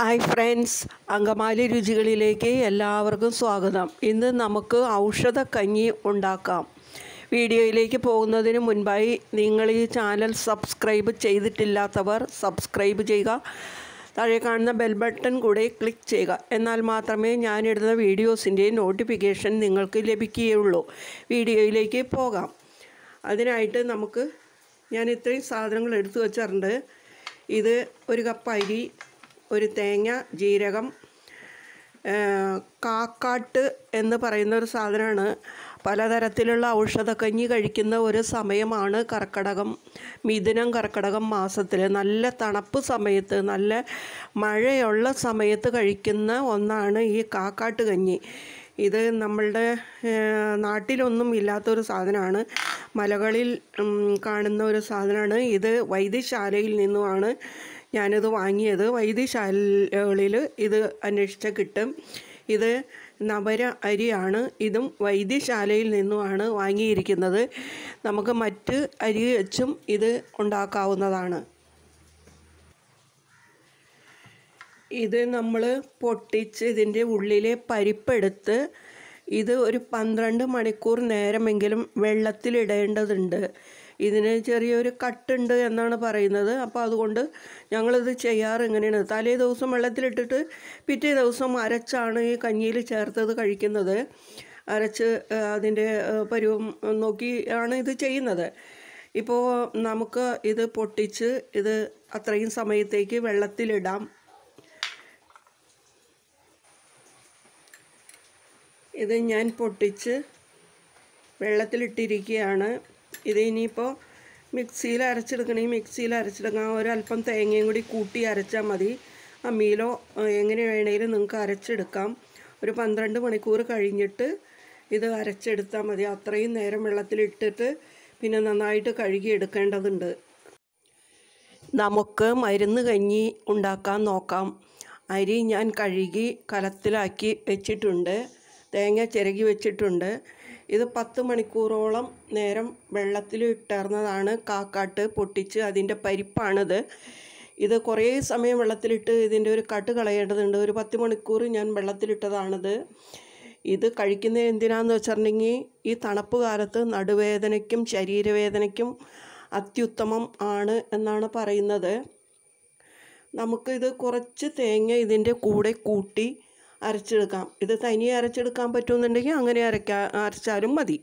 hi friends Angamaly രുചികളിലേക്ക് എല്ലാവർക്കും സ്വാഗതം ഇന്ന് നമുക്ക് ഔഷധ കഞ്ഞി ഉണ്ടാക്കാം വീഡിയോയിലേക്ക് പോകുന്നതിന് മുൻപായി നിങ്ങൾ ഈ ചാനൽ സബ്സ്ക്രൈബ് ചെയ്തിട്ടില്ലാത്തവർ സബ്സ്ക്രൈബ് ചെയ്യുക താഴെ കാണുന്ന ബെൽ ബട്ടൺ കൂടെ ക്ലിക്ക് ചെയ്യുക എന്നാൽ മാത്രമേ ഞാനിടുന്ന വീഡിയോസിൻ്റെ നോട്ടിഫിക്കേഷൻ നിങ്ങൾക്ക് ലഭിക്കുകയുള്ളൂ വീഡിയോയിലേക്ക് പോകാം അതിനായിട്ട് നമുക്ക് ഞാൻ ഇത്രയും സാധനങ്ങൾ എടുത്തു വച്ചിട്ടുണ്ട് ഇത് ഒരു കപ്പ് അരി ഒരു തേങ്ങ ജീരകം കാക്കാട്ട് എന്ന് പറയുന്ന ഒരു സാധനമാണ് പലതരത്തിലുള്ള ഔഷധക്കഞ്ഞി കഴിക്കുന്ന ഒരു സമയമാണ് കർക്കടകം മിഥുനം കർക്കടകം മാസത്തിൽ നല്ല തണുപ്പ് സമയത്ത് നല്ല മഴയുള്ള സമയത്ത് കഴിക്കുന്ന ഒന്നാണ് ഈ കാക്കാട്ട് കഞ്ഞി ഇത് നമ്മളുടെ നാട്ടിലൊന്നും ഇല്ലാത്തൊരു സാധനമാണ് മലകളിൽ കാണുന്ന ഒരു സാധനമാണ് ഇത് വൈദ്യശാലയിൽ നിന്നുമാണ് ഞാനിത് വാങ്ങിയത് വൈദ്യശാലകളിൽ ഇത് അന്വേഷിച്ചാൽ കിട്ടും ഇത് നവര അരിയാണ് ഇതും വൈദ്യശാലയിൽ നിന്നുമാണ് വാങ്ങിയിരിക്കുന്നത് നമുക്ക് മറ്റ് അരി വെച്ചും ഇത് ഉണ്ടാക്കാവുന്നതാണ് ഇത് നമ്മൾ പൊട്ടിച്ച് ഇതിൻ്റെ ഉള്ളിലെ പരിപ്പെടുത്ത് ഇത് ഒരു പന്ത്രണ്ട് മണിക്കൂർ നേരമെങ്കിലും വെള്ളത്തിലിടേണ്ടതുണ്ട് ഇതിന് ചെറിയൊരു കട്ടുണ്ട് എന്നാണ് പറയുന്നത് അപ്പോൾ അതുകൊണ്ട് ഞങ്ങളിത് ചെയ്യാറ് ഇങ്ങനെയാണ് തലേ ദിവസം വെള്ളത്തിലിട്ടിട്ട് പിറ്റേ ദിവസം അരച്ചാണ് ഈ കഞ്ഞിയിൽ ചേർത്തത് കഴിക്കുന്നത് അരച്ച് അതിൻ്റെ പരുവം നോക്കിയാണ് ഇത് ചെയ്യുന്നത് ഇപ്പോൾ നമുക്ക് ഇത് പൊട്ടിച്ച് ഇത് അത്രയും സമയത്തേക്ക് വെള്ളത്തിലിടാം ഇത് ഞാൻ പൊട്ടിച്ച് വെള്ളത്തിലിട്ടിരിക്കുകയാണ് ഇത് ഇനിയിപ്പോൾ മിക്സിയിൽ അരച്ചെടുക്കണമെങ്കിൽ മിക്സിയിൽ അരച്ചെടുക്കാം ഒരല്പം തേങ്ങയും കൂടി കൂട്ടി അരച്ചാൽ മതി അമ്മിയിലോ എങ്ങനെ വേണമെങ്കിലും നിങ്ങൾക്ക് അരച്ചെടുക്കാം ഒരു പന്ത്രണ്ട് മണിക്കൂർ കഴിഞ്ഞിട്ട് ഇത് അരച്ചെടുത്താൽ മതി അത്രയും നേരം വെള്ളത്തിലിട്ടിട്ട് പിന്നെ നന്നായിട്ട് കഴുകി എടുക്കേണ്ടതുണ്ട് നമുക്ക് മരുന്ന് കഞ്ഞി ഉണ്ടാക്കാൻ നോക്കാം അരി ഞാൻ കഴുകി കലത്തിലാക്കി വെച്ചിട്ടുണ്ട് തേങ്ങ ചിരകി വെച്ചിട്ടുണ്ട് ഇത് പത്ത് മണിക്കൂറോളം നേരം വെള്ളത്തിൽ ഇട്ടർന്നതാണ് കാക്കാട്ട് പൊട്ടിച്ച് അതിൻ്റെ പരിപ്പാണിത് ഇത് കുറേ സമയം വെള്ളത്തിലിട്ട് ഇതിൻ്റെ ഒരു കട്ട് കളയേണ്ടതുണ്ട് ഒരു പത്ത് മണിക്കൂർ ഞാൻ വെള്ളത്തിലിട്ടതാണിത് ഇത് കഴിക്കുന്നത് എന്തിനാണെന്ന് വെച്ചിട്ടുണ്ടെങ്കിൽ ഈ തണുപ്പ് കാലത്ത് നടുവേദനയ്ക്കും ശരീരവേദനയ്ക്കും അത്യുത്തമം ആണ് എന്നാണ് പറയുന്നത് നമുക്കിത് കുറച്ച് തേങ്ങ ഇതിൻ്റെ കൂടെ കൂട്ടി അരച്ചെടുക്കാം ഇത് തനിയെ അരച്ചെടുക്കാൻ പറ്റുമെന്നുണ്ടെങ്കിൽ അങ്ങനെ അരക്കാ അരച്ചാലും മതി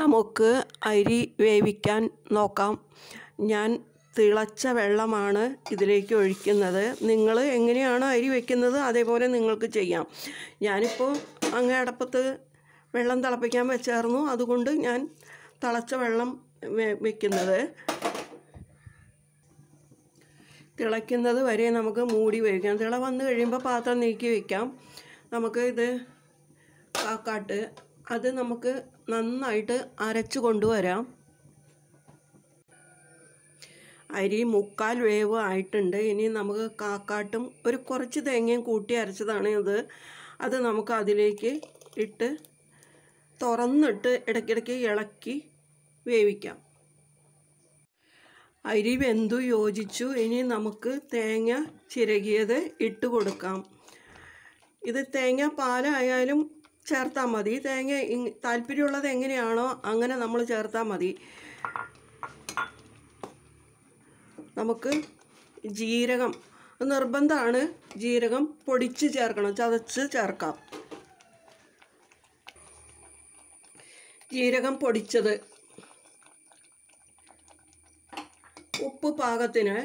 നമുക്ക് അരി വേവിക്കാൻ നോക്കാം ഞാൻ തിളച്ച വെള്ളമാണ് ഇതിലേക്ക് ഒഴിക്കുന്നത് നിങ്ങൾ എങ്ങനെയാണോ അരി വയ്ക്കുന്നത് അതേപോലെ നിങ്ങൾക്ക് ചെയ്യാം ഞാനിപ്പോൾ അങ്ങേ അടപ്പത്ത് വെള്ളം തിളപ്പിക്കാൻ വെച്ചായിരുന്നു അതുകൊണ്ട് ഞാൻ തിളച്ച വെള്ളം വയ്ക്കുന്നത് തിളയ്ക്കുന്നത് വരെ നമുക്ക് മൂടി വയ്ക്കാം തിള വന്നു കഴിയുമ്പോൾ പാത്രം നീക്കി വയ്ക്കാം നമുക്ക് ഇത് കാക്കാട്ട് അത് നമുക്ക് നന്നായിട്ട് അരച്ച് കൊണ്ടുവരാം അരി മുക്കാൽ വേവ് ആയിട്ടുണ്ട് ഇനി നമുക്ക് കാക്കാട്ടും ഒരു കുറച്ച് തേങ്ങയും കൂട്ടി അരച്ചതാണ് ഇത് അത് നമുക്ക് അതിലേക്ക് ഇട്ട് തുറന്നിട്ട് ഇടയ്ക്കിടയ്ക്ക് ഇളക്കി വേവിക്കാം അരി വെന്തു യോജിച്ചു ഇനി നമുക്ക് തേങ്ങ ചിരകിയത് ഇട്ട് കൊടുക്കാം ഇത് തേങ്ങ പാലായാലും ചേർത്താൽ മതി തേങ്ങ താല്പര്യമുള്ളത് എങ്ങനെയാണോ അങ്ങനെ നമ്മൾ ചേർത്താൽ മതി നമുക്ക് ജീരകം നിർബന്ധമാണ് ജീരകം പൊടിച്ച് ചേർക്കണം ചതച്ച് ചേർക്കാം ജീരകം പൊടിച്ചത് പാകത്തിന്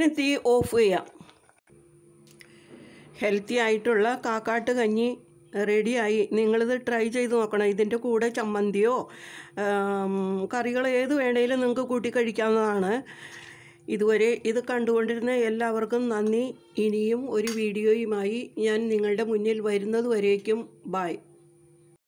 ഇനി തീ ഓഫ് ചെയ്യാം ഹെൽത്തി ആയിട്ടുള്ള കാക്കാട്ട് കഞ്ഞി റെഡിയായി നിങ്ങളിത് ട്രൈ ചെയ്ത് നോക്കണം ഇതിൻ്റെ കൂടെ ചമ്മന്തിയോ കറികൾ ഏത് വേണേലും നിങ്ങൾക്ക് കൂട്ടി കഴിക്കാവുന്നതാണ് ഇതുവരെ ഇത് കണ്ടുകൊണ്ടിരുന്ന എല്ലാവർക്കും നന്ദി ഇനിയും ഒരു വീഡിയോയുമായി ഞാൻ നിങ്ങളുടെ മുന്നിൽ വരുന്നതുവരേക്കും ബായ്